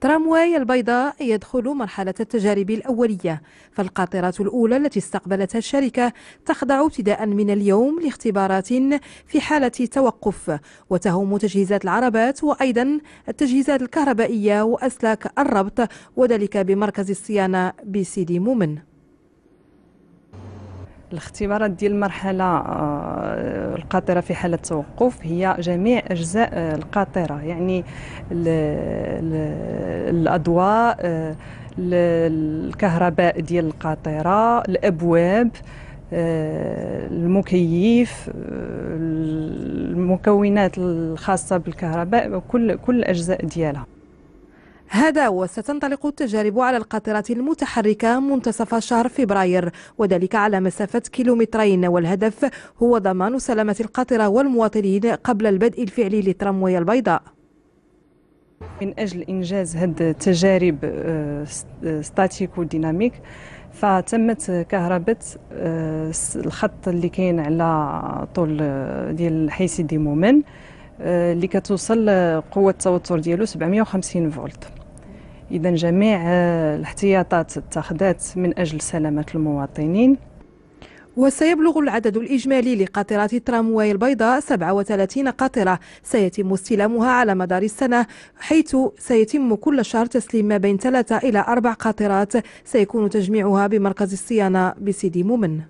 ترامواي البيضاء يدخل مرحلة التجارب الأولية فالقاطرات الأولى التي استقبلتها الشركة تخضع ابتداء من اليوم لاختبارات في حالة توقف وتهم تجهيزات العربات وأيضا التجهيزات الكهربائية وأسلاك الربط وذلك بمركز الصيانة بسيدي مؤمن الاختبارات ديال المرحله آه، القاطره في حاله توقف هي جميع اجزاء آه، القاطره يعني ال الـ الاضواء آه، الكهرباء ديال القاطره الابواب المكيف المكونات الخاصه بالكهرباء كل كل الاجزاء ديالها هذا وستنطلق التجارب على القاطرات المتحركة منتصف شهر فبراير وذلك على مسافة كيلومترين والهدف هو ضمان سلامة القاطرة والمواطنين قبل البدء الفعلي للترامواية البيضاء من أجل إنجاز هذه التجارب آه، ستاتيك وديناميك فتمت كهربة آه، الخط اللي كاين على طول آه، ديال حي سيدي مومن اللي كتوصل قوه التوتر ديالو 750 فولت إذا جميع آه، الاحتياطات اتخذت من أجل سلامة المواطنين وسيبلغ العدد الإجمالي لقاطرات الترامواي البيضاء 37 قاطرة سيتم استلامها على مدار السنة حيث سيتم كل شهر تسليم ما بين ثلاثة إلى أربع قاطرات سيكون تجميعها بمركز الصيانة بسيدي مؤمن